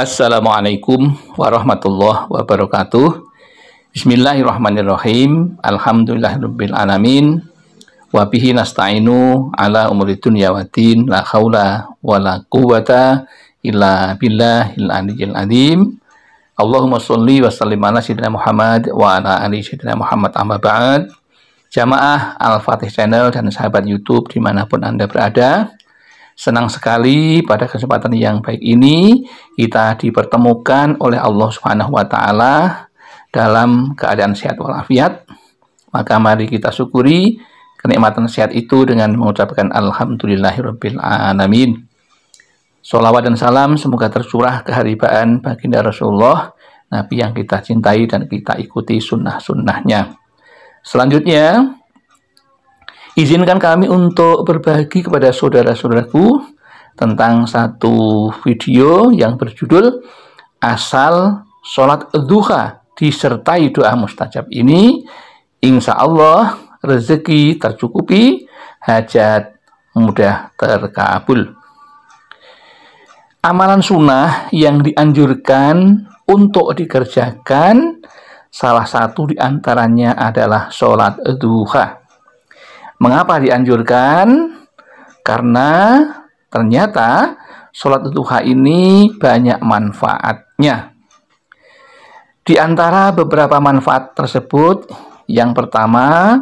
Assalamualaikum warahmatullahi wabarakatuh. Bismillahirrahmanirrahim. Alhamdulillahirabbil alamin. Wa bihi nasta'inu ala umuri dunya waddin. La haula wala quwata illa billahil aliyyil azim. Allahumma sholli wa sallim ala sayyidina Muhammad wa ala ali sayyidina Muhammad amma ba'd. Jamaah Al-Fatih Channel dan sahabat YouTube dimanapun Anda berada, Senang sekali pada kesempatan yang baik ini kita dipertemukan oleh Allah Subhanahu wa taala dalam keadaan sehat walafiat. Maka mari kita syukuri kenikmatan sehat itu dengan mengucapkan alhamdulillahirabbil alamin. Sholawat dan salam semoga tercurah keharibaan baginda Rasulullah, Nabi yang kita cintai dan kita ikuti sunnah-sunnahnya. Selanjutnya, Izinkan kami untuk berbagi kepada saudara-saudaraku tentang satu video yang berjudul Asal Sholat Duha disertai doa mustajab ini. Insya Allah rezeki tercukupi, hajat mudah terkabul. Amalan sunnah yang dianjurkan untuk dikerjakan, salah satu diantaranya adalah sholat duha. Mengapa dianjurkan? Karena ternyata sholat duha ini banyak manfaatnya. Di antara beberapa manfaat tersebut, yang pertama,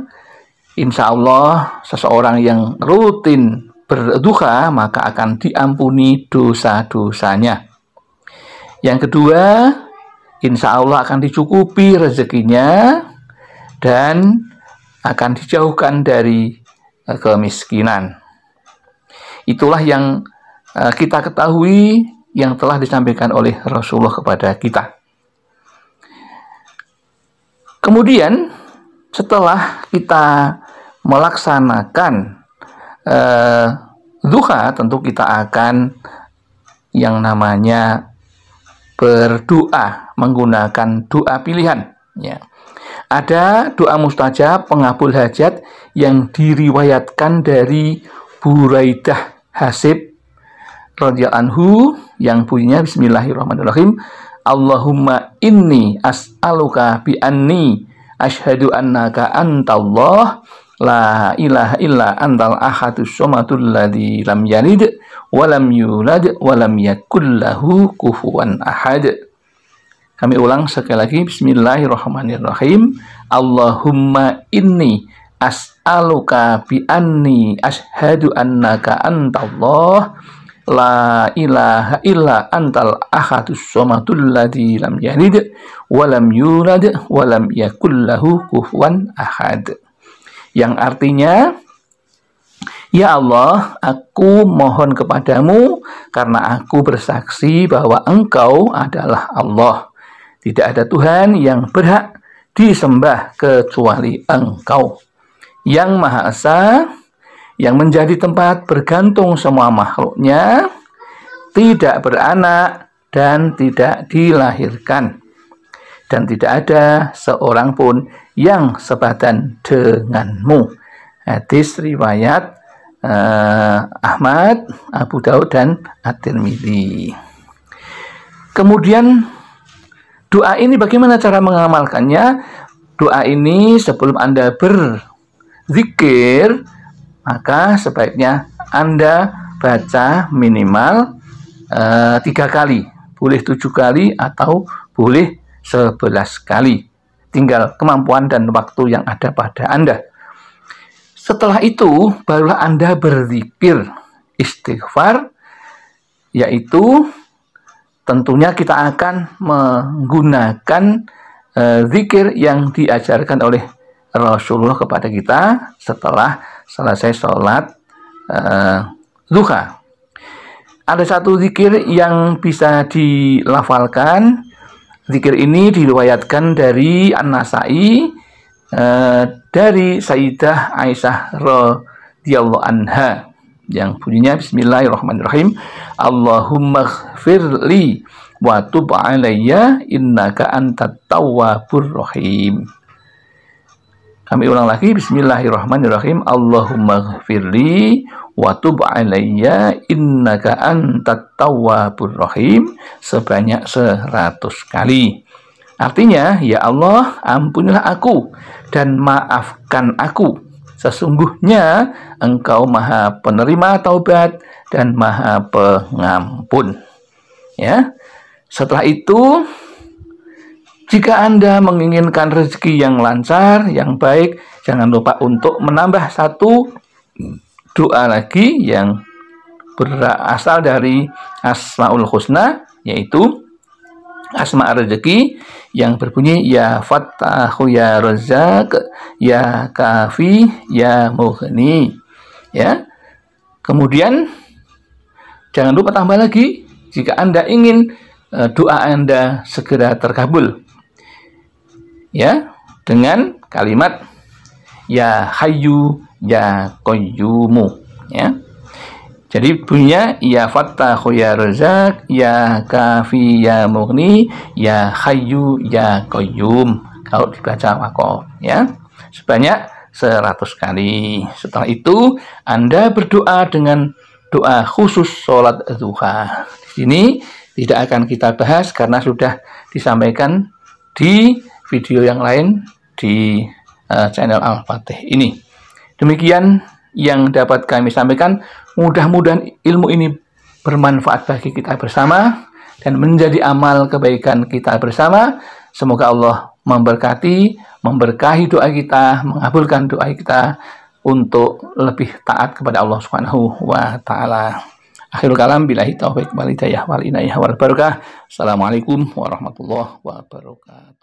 insya Allah seseorang yang rutin berduha maka akan diampuni dosa-dosanya. Yang kedua, insya Allah akan dicukupi rezekinya dan akan dijauhkan dari eh, kemiskinan. Itulah yang eh, kita ketahui yang telah disampaikan oleh Rasulullah kepada kita. Kemudian setelah kita melaksanakan eh, duha, tentu kita akan yang namanya berdoa menggunakan doa pilihan. Ya. Ada doa mustajab pengabul hajat yang diriwayatkan dari Buraidah Hasib radhiyallahu anhu yang bunyinya bismillahirrahmanirrahim Allahumma inni as'aluka bi anni asyhadu annaka antallah la ilaha illa antal ahadus somatul ladhi lam yalid walam yulad walam yakullahu kufuan ahad kami ulang sekali lagi. Bismillahirrahmanirrahim. Allahumma inni as'aluka bi anni ashadu annaka antallah la ilaha illa antal ahadus somatul ladhi lam yalid walam yulad walam yakullahu kufwan ahad. Yang artinya, Ya Allah, aku mohon kepadamu karena aku bersaksi bahwa Engkau adalah Allah. Tidak ada Tuhan yang berhak disembah kecuali engkau. Yang Maha Esa, yang menjadi tempat bergantung semua makhluknya, tidak beranak dan tidak dilahirkan. Dan tidak ada seorang pun yang sebatan denganmu. Hadis riwayat eh, Ahmad, Abu Daud, dan At-Tirmidzi. Kemudian Doa ini bagaimana cara mengamalkannya? Doa ini sebelum Anda berzikir, maka sebaiknya Anda baca minimal eh, tiga kali. Boleh tujuh kali atau boleh sebelas kali. Tinggal kemampuan dan waktu yang ada pada Anda. Setelah itu, barulah Anda berzikir istighfar, yaitu tentunya kita akan menggunakan uh, zikir yang diajarkan oleh Rasulullah kepada kita setelah selesai sholat uh, duha. Ada satu zikir yang bisa dilafalkan. Zikir ini diriwayatkan dari An-Nasai uh, dari Sayyidah Aisyah radhiyallahu anha yang bunyinya bismillahirrahmanirrahim Allahumma li wa tub alayya innaka antat tawwabur rahim kami ulang lagi bismillahirrahmanirrahim Allahumma li wa tub alayya innaka antat tawwabur rahim sebanyak seratus kali artinya ya Allah ampunilah aku dan maafkan aku Sesungguhnya engkau maha penerima taubat dan maha pengampun. Ya. Setelah itu, jika Anda menginginkan rezeki yang lancar, yang baik, jangan lupa untuk menambah satu doa lagi yang berasal dari Asmaul Husna, yaitu asma rezeki yang berbunyi ya fatahu ya rozak ya kafi ya mughni ya kemudian jangan lupa tambah lagi jika Anda ingin uh, doa Anda segera terkabul ya dengan kalimat ya hayu ya koyumu ya jadi bunyinya ya fattahu ya rezak, ya kafi ya mughni ya hayyu ya qayyum kalau dibaca wakof ya sebanyak 100 kali. Setelah itu Anda berdoa dengan doa khusus sholat duha. Di sini tidak akan kita bahas karena sudah disampaikan di video yang lain di uh, channel Al-Fatih ini. Demikian yang dapat kami sampaikan. Mudah-mudahan ilmu ini bermanfaat bagi kita bersama dan menjadi amal kebaikan kita bersama. Semoga Allah memberkati, memberkahi doa kita, mengabulkan doa kita untuk lebih taat kepada Allah Subhanahu wa taala. Akhirul kalam billahi taufik wal hidayah wal inayah wal barakah. Assalamualaikum warahmatullahi wabarakatuh.